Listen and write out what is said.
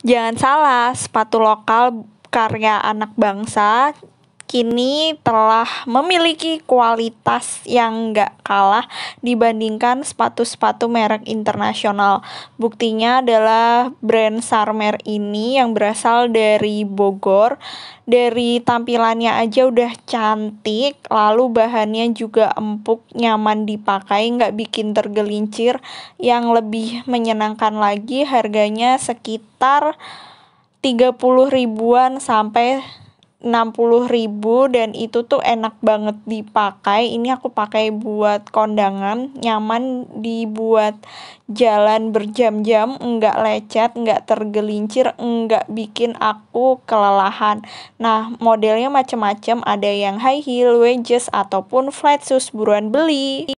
Jangan salah, sepatu lokal karya anak bangsa kini telah memiliki kualitas yang gak kalah dibandingkan sepatu-sepatu merek internasional. Buktinya adalah brand Sarmer ini yang berasal dari Bogor. Dari tampilannya aja udah cantik, lalu bahannya juga empuk, nyaman dipakai, nggak bikin tergelincir. Yang lebih menyenangkan lagi harganya sekitar 30 ribuan sampai 60 ribu dan itu tuh enak banget dipakai. Ini aku pakai buat kondangan, nyaman dibuat jalan berjam-jam, enggak lecet, enggak tergelincir, enggak bikin aku kelelahan. Nah, modelnya macam-macam, ada yang high heel, wedges ataupun flat shoes buruan beli.